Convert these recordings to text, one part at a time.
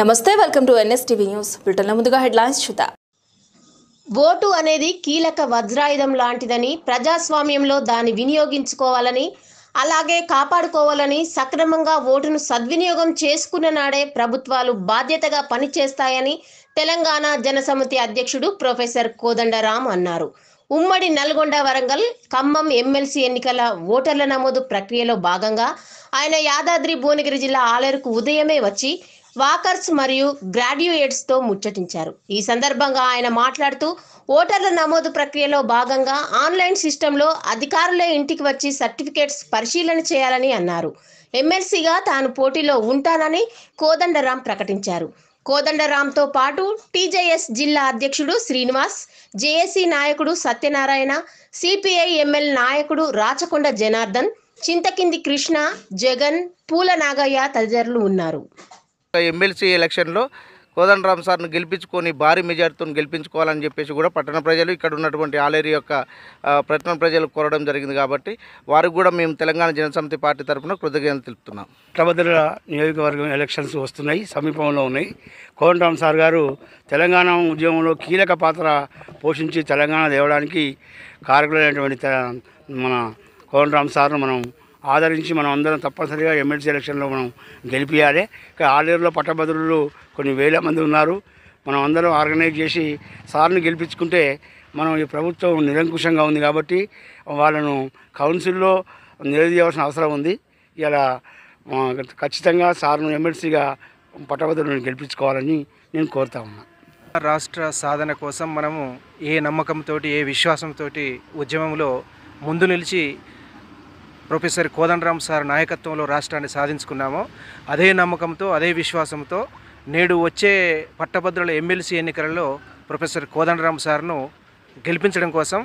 నమస్తే welcome to NSTV news బ్రిటన్లో ముందుగా హెడ్లైన్స్ చూద్దాం ఓటు అనేది కీలక వజ్రాయుధం లాంటిదని ప్రజాస్వామ్యంలో దాన్ని వినియోగించుకోవాలని అలాగే కాపాడుకోవాలని సక్రమంగా ఓటును సద్వినియోగం చేసుకున్న నాడే ప్రభుత్వాలు బాధ్యతగా పనిచేస్తాయని తెలంగాణ జనసమితి అధ్యక్షుడు ప్రొఫెసర్ కోదండరాం అన్నారు ఉమ్మడి నల్గొండ వరంగల్ ఖమ్మం ఎమ్మెల్సీ ఎన్నికల ఓటర్ల నమోదు ప్రక్రియలో భాగంగా ఆయన యాదాద్రి భువనగిరి జిల్లా ఆలేరుకు ఉదయమే వచ్చి వాకర్స్ మరియు గ్రాడ్యుయేట్స్తో ముచ్చటించారు ఈ సందర్భంగా ఆయన మాట్లాడుతూ ఓటర్ల నమోదు ప్రక్రియలో భాగంగా ఆన్లైన్ సిస్టంలో అధికారులే ఇంటికి వచ్చి సర్టిఫికేట్స్ పరిశీలన చేయాలని అన్నారు ఎమ్మెల్సీగా తాను పోటీలో ఉంటానని కోదండరాం ప్రకటించారు కోదండరాంతో పాటు టీజేఎస్ జిల్లా అధ్యక్షుడు శ్రీనివాస్ జేఏసీ నాయకుడు సత్యనారాయణ సిపిఐ ఎమ్మెల్ నాయకుడు రాచకొండ జనార్దన్ చింతకింది కృష్ణ జగన్ పూల నాగయ్య తదితరులు ఉన్నారు ఎమ్మెల్సీ ఎలక్షన్లో కోదండరామ్ సార్ను గెలిపించుకొని భారీ మెజార్టీతో గెలిపించుకోవాలని చెప్పేసి కూడా పట్టణ ప్రజలు ఇక్కడ ఉన్నటువంటి ఆలేరు యొక్క పట్టణ ప్రజలు కోరడం జరిగింది కాబట్టి వారికి కూడా మేము తెలంగాణ జనసమితి పార్టీ తరఫున కృతజ్ఞత తెలుపుతున్నాం పట్టభద్రుల నియోజకవర్గం ఎలక్షన్స్ వస్తున్నాయి సమీపంలో ఉన్నాయి కోదండరామ్ సార్ గారు తెలంగాణ ఉద్యమంలో కీలక పాత్ర పోషించి తెలంగాణ దేవడానికి కారకులైనటువంటి మన కోదండరామ్ సార్ను మనం ఆదరించి మనం అందరం తప్పనిసరిగా ఎమ్మెల్సీ ఎలక్షన్లో మనం గెలిపించాలి ఆలేరులో పట్టభద్రులు కొన్ని వేల మంది ఉన్నారు మనం అందరం ఆర్గనైజ్ చేసి సార్ని గెలిపించుకుంటే మనం ఈ ప్రభుత్వం నిరంకుశంగా ఉంది కాబట్టి వాళ్ళను కౌన్సిల్లో నిలదీయవలసిన అవసరం ఉంది ఇలా ఖచ్చితంగా సార్ను ఎమ్మెల్సీగా పట్టభద్రులను గెలిపించుకోవాలని నేను కోరుతా ఉన్నా రాష్ట్ర సాధన కోసం మనము ఏ నమ్మకంతో ఏ విశ్వాసంతో ఉద్యమంలో ముందు నిలిచి ప్రొఫెసర్ కోదండరామ్ సార్ నాయకత్వంలో రాష్ట్రాన్ని సాధించుకున్నామో అదే నమ్మకంతో అదే విశ్వాసంతో నేడు వచ్చే పట్టభద్రుల ఎమ్మెల్సీ ఎన్నికలలో ప్రొఫెసర్ కోదండరామ్ సార్ను గెలిపించడం కోసం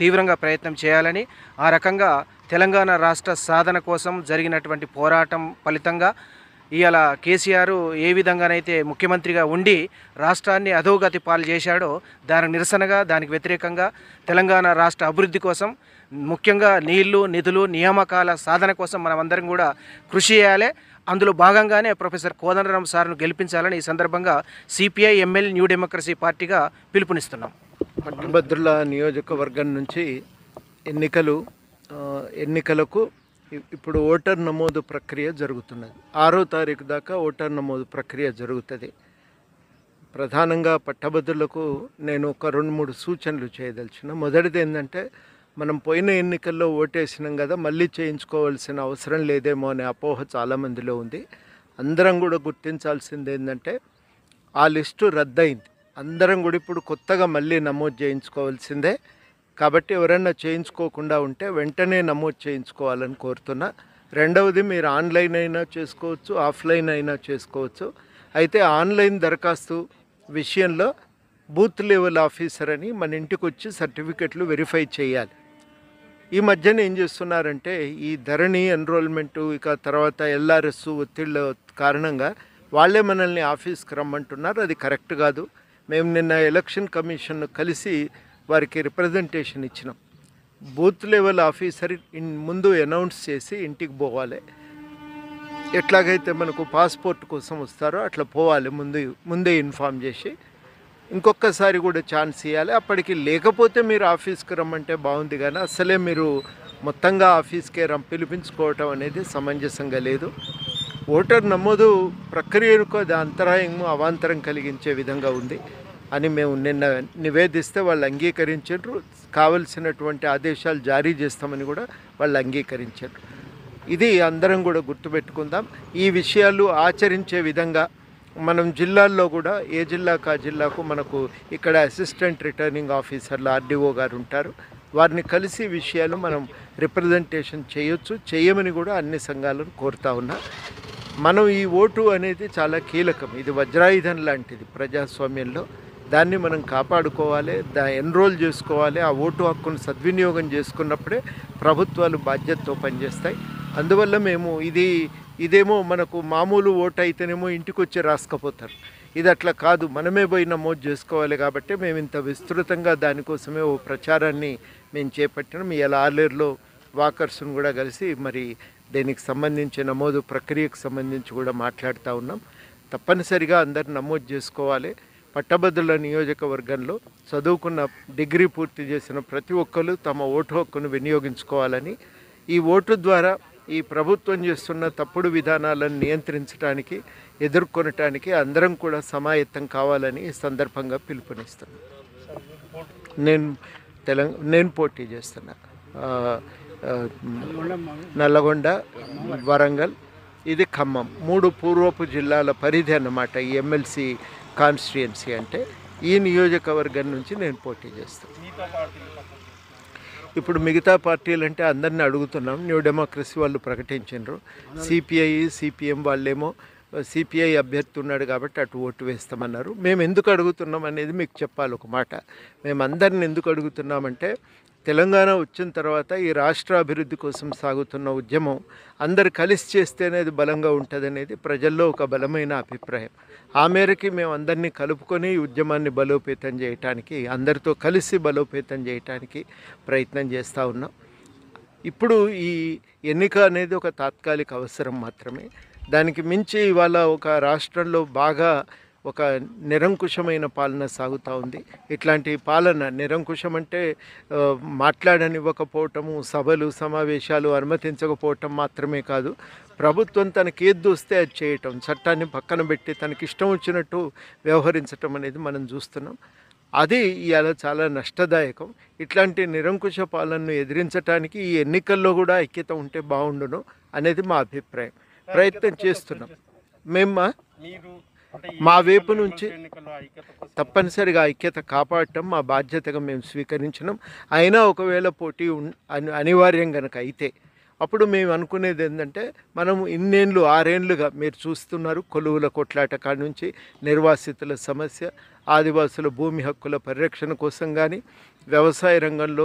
తీవ్రంగా ప్రయత్నం చేయాలని ఆ రకంగా తెలంగాణ రాష్ట్ర సాధన కోసం జరిగినటువంటి పోరాటం ఫలితంగా ఇవాళ కేసీఆర్ ఏ విధంగానైతే ముఖ్యమంత్రిగా ఉండి రాష్ట్రాన్ని అధోగతి పాలు చేశాడో దానికి నిరసనగా దానికి వ్యతిరేకంగా తెలంగాణ రాష్ట్ర అభివృద్ధి కోసం ముఖ్యంగా నీళ్లు నిధులు నియామకాల సాధన కోసం మనం అందరం కూడా కృషి చేయాలి అందులో భాగంగానే ప్రొఫెసర్ కోదండరాం సార్ను గెలిపించాలని ఈ సందర్భంగా సిపిఐ ఎమ్మెల్యే న్యూ డెమోక్రసీ పార్టీగా పిలుపునిస్తున్నాం పట్టభద్రుల నియోజకవర్గం నుంచి ఎన్నికలు ఎన్నికలకు ఇప్పుడు ఓటర్ నమోదు ప్రక్రియ జరుగుతున్నది ఆరో తారీఖు దాకా ఓటర్ నమోదు ప్రక్రియ జరుగుతుంది ప్రధానంగా పట్టభద్రులకు నేను ఒక రెండు మూడు సూచనలు చేయదలిచిన మొదటిది ఏంటంటే మనం పోయిన ఎన్నికల్లో ఓటేసినాం కదా మళ్ళీ చేయించుకోవాల్సిన అవసరం లేదేమో అనే అపోహ చాలామందిలో ఉంది అందరం కూడా గుర్తించాల్సింది ఏంటంటే ఆ లిస్టు రద్దయింది అందరం కూడా ఇప్పుడు కొత్తగా మళ్ళీ నమోదు చేయించుకోవాల్సిందే కాబట్టి ఎవరైనా చేయించుకోకుండా ఉంటే వెంటనే నమోదు చేయించుకోవాలని కోరుతున్నా రెండవది మీరు ఆన్లైన్ అయినా చేసుకోవచ్చు ఆఫ్లైన్ అయినా చేసుకోవచ్చు అయితే ఆన్లైన్ దరఖాస్తు విషయంలో బూత్ లెవెల్ ఆఫీసర్ అని మన ఇంటికి వచ్చి సర్టిఫికెట్లు వెరిఫై చేయాలి ఈ మధ్యన ఏం చేస్తున్నారంటే ఈ ధరణి ఎన్రోల్మెంటు ఇక తర్వాత ఎల్ఆర్ఎస్ ఒత్తిళ్ళ కారణంగా వాళ్ళే మనల్ని ఆఫీస్కి రమ్మంటున్నారు అది కరెక్ట్ కాదు మేము నిన్న ఎలక్షన్ కమిషన్ కలిసి వారికి రిప్రజెంటేషన్ ఇచ్చినాం బూత్ లెవెల్ ఆఫీసర్ ముందు అనౌన్స్ చేసి ఇంటికి పోవాలి ఎట్లాగైతే మనకు పాస్పోర్ట్ కోసం వస్తారో అట్లా పోవాలి ముందు ముందే ఇన్ఫామ్ చేసి ఇంకొకసారి కూడా ఛాన్స్ ఇవ్వాలి అప్పటికి లేకపోతే మీరు ఆఫీస్కి రమ్మంటే బాగుంది కానీ అసలే మీరు మొత్తంగా ఆఫీస్కే రం పిలిపించుకోవటం అనేది సమంజసంగా లేదు ఓటర్ నమోదు ప్రక్రియకు అది అంతరాయం అవాంతరం కలిగించే విధంగా ఉంది అని మేము నిన్న నివేదిస్తే వాళ్ళు అంగీకరించారు కావలసినటువంటి ఆదేశాలు జారీ చేస్తామని కూడా వాళ్ళు అంగీకరించారు ఇది అందరం కూడా గుర్తుపెట్టుకుందాం ఈ విషయాలు ఆచరించే విధంగా మనం జిల్లాల్లో కూడా ఏ జిల్లాకు ఆ జిల్లాకు మనకు ఇక్కడ అసిస్టెంట్ రిటర్నింగ్ ఆఫీసర్లు ఆర్డీఓ గారు ఉంటారు వారిని కలిసి విషయాలు మనం రిప్రజెంటేషన్ చేయొచ్చు చేయమని కూడా అన్ని సంఘాలను కోరుతా ఉన్నా మనం ఈ ఓటు అనేది చాలా కీలకం ఇది వజ్రాయుధం లాంటిది ప్రజాస్వామ్యంలో దాన్ని మనం కాపాడుకోవాలి దా ఎన్రోల్ చేసుకోవాలి ఆ ఓటు హక్కును సద్వినియోగం చేసుకున్నప్పుడే ప్రభుత్వాలు బాధ్యతతో పనిచేస్తాయి అందువల్ల మేము ఇది ఇదేమో మనకు మామూలు ఓటు అయితేనేమో ఇంటికి వచ్చి రాసుకపోతారు ఇది అట్లా కాదు మనమే పోయి నమోదు చేసుకోవాలి కాబట్టి మేము ఇంత విస్తృతంగా దానికోసమే ఓ ప్రచారాన్ని మేము చేపట్టినాం ఇలా ఆలేరులో వాకర్స్ను కూడా కలిసి మరి దీనికి సంబంధించి నమోదు ప్రక్రియకు సంబంధించి కూడా మాట్లాడుతూ ఉన్నాం తప్పనిసరిగా అందరు నమోదు చేసుకోవాలి పట్టభద్రుల నియోజకవర్గంలో చదువుకున్న డిగ్రీ పూర్తి చేసిన ప్రతి ఒక్కరు తమ ఓటు హక్కును వినియోగించుకోవాలని ఈ ఓటు ద్వారా ఈ ప్రభుత్వం చేస్తున్న తప్పుడు విధానాలను నియంత్రించడానికి ఎదుర్కొనటానికి అందరం కూడా సమాయత్తం కావాలని ఈ సందర్భంగా పిలుపునిస్తున్నాను నేను తెలంగా నేను పోటీ చేస్తున్నా నల్లగొండ వరంగల్ ఇది ఖమ్మం మూడు పూర్వపు జిల్లాల పరిధి అన్నమాట ఈ ఎమ్మెల్సీ కాన్స్టిట్యుయెన్సీ అంటే ఈ నియోజకవర్గం నుంచి నేను పోటీ చేస్తాను ఇప్పుడు మిగతా పార్టీలు అంటే అందరినీ అడుగుతున్నాం న్యూ డెమోక్రసీ వాళ్ళు ప్రకటించారు సిపిఐ సిపిఎం వాళ్ళేమో సిపిఐ అభ్యర్థి ఉన్నాడు కాబట్టి అటు ఓటు వేస్తామన్నారు మేము ఎందుకు అడుగుతున్నాం అనేది మీకు చెప్పాలి ఒక మాట మేము అందరిని ఎందుకు అడుగుతున్నామంటే తెలంగాణ వచ్చిన తర్వాత ఈ రాష్ట్ర అభివృద్ధి కోసం సాగుతున్న ఉద్యమం అందరు కలిసి చేస్తేనే అది బలంగా ఉంటుందనేది ప్రజల్లో ఒక బలమైన అభిప్రాయం ఆ మేరకి మేము అందరినీ కలుపుకొని ఈ ఉద్యమాన్ని బలోపేతం చేయటానికి అందరితో కలిసి బలోపేతం చేయటానికి ప్రయత్నం చేస్తూ ఉన్నాం ఇప్పుడు ఈ ఎన్నిక అనేది ఒక తాత్కాలిక అవసరం మాత్రమే దానికి మించి ఇవాళ ఒక రాష్ట్రంలో బాగా ఒక నిరంకుశమైన పాలన సాగుతూ ఉంది ఇట్లాంటి పాలన నిరంకుశం అంటే మాట్లాడనివ్వకపోవటము సభలు సమావేశాలు అనుమతించకపోవటం మాత్రమే కాదు ప్రభుత్వం తనకి ఏది దూస్తే అది చేయటం చట్టాన్ని పక్కన పెట్టి తనకి ఇష్టం వచ్చినట్టు వ్యవహరించటం అనేది మనం చూస్తున్నాం అది ఇవాళ చాలా నష్టదాయకం ఇట్లాంటి నిరంకుశ పాలనను ఎదిరించడానికి ఈ ఎన్నికల్లో కూడా ఐక్యత ఉంటే బాగుండును అనేది మా అభిప్రాయం ప్రయత్నం చేస్తున్నాం మేము మా వైపు నుంచి తప్పనిసరిగా ఐక్యత కాపాడటం మా బాధ్యతగా మేము స్వీకరించినాం అయినా ఒకవేళ పోటీ అనివార్యం కనుక అయితే అప్పుడు మేము అనుకునేది ఏంటంటే మనం ఇన్నేళ్ళు ఆరేండ్లుగా మీరు చూస్తున్నారు కొలువుల కొట్లాట కాడ నుంచి నిర్వాసితుల సమస్య ఆదివాసుల భూమి హక్కుల పరిరక్షణ కోసం కానీ వ్యవసాయ రంగంలో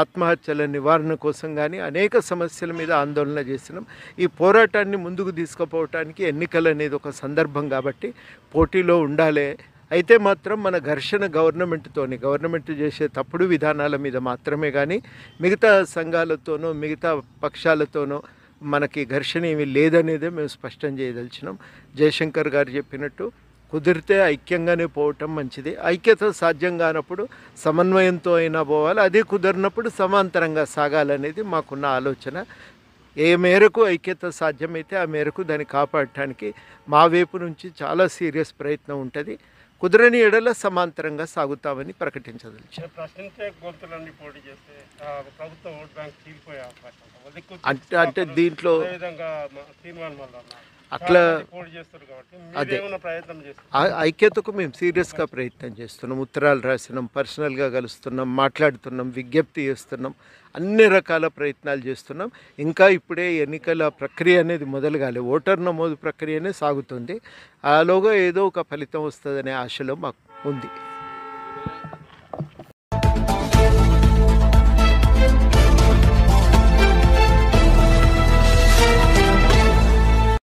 ఆత్మహత్యల నివారణ కోసం కానీ అనేక సమస్యల మీద ఆందోళన చేసినాం ఈ పోరాటాన్ని ముందుకు తీసుకుపోవటానికి ఎన్నికలు అనేది ఒక సందర్భం కాబట్టి పోటీలో ఉండాలి అయితే మాత్రం మన ఘర్షణ గవర్నమెంట్తోని గవర్నమెంట్ చేసే తప్పుడు విధానాల మీద మాత్రమే కానీ మిగతా సంఘాలతోనో మిగతా పక్షాలతోనో మనకి ఘర్షణ ఏమీ లేదనేదే మేము స్పష్టం చేయదలిచినాం జయశంకర్ గారు చెప్పినట్టు కుదిరితే ఐక్యంగానే పోవటం మంచిది ఐక్యత సాధ్యం కానప్పుడు సమన్వయంతో అయినా పోవాలి అదే కుదిరినప్పుడు సమాంతరంగా సాగాలనేది మాకున్న ఆలోచన ఏ మేరకు ఐక్యత సాధ్యమైతే ఆ మేరకు దాన్ని కాపాడటానికి మా వైపు నుంచి చాలా సీరియస్ ప్రయత్నం ఉంటుంది కుదరని ఎడల సమాంతరంగా సాగుతామని ప్రకటించదు అంటే అంటే దీంట్లో అట్లా అదే ఐక్యతకు మేము సీరియస్గా ప్రయత్నం చేస్తున్నాం ఉత్తరాలు రాసినాం పర్సనల్గా కలుస్తున్నాం మాట్లాడుతున్నాం విజ్ఞప్తి చేస్తున్నాం అన్ని రకాల ప్రయత్నాలు చేస్తున్నాం ఇంకా ఇప్పుడే ఎన్నికల ప్రక్రియ అనేది మొదలు ఓటర్ నమోదు ప్రక్రియనే సాగుతుంది ఆలోగా ఏదో ఒక ఫలితం వస్తుందనే ఆశలో మాకు ఉంది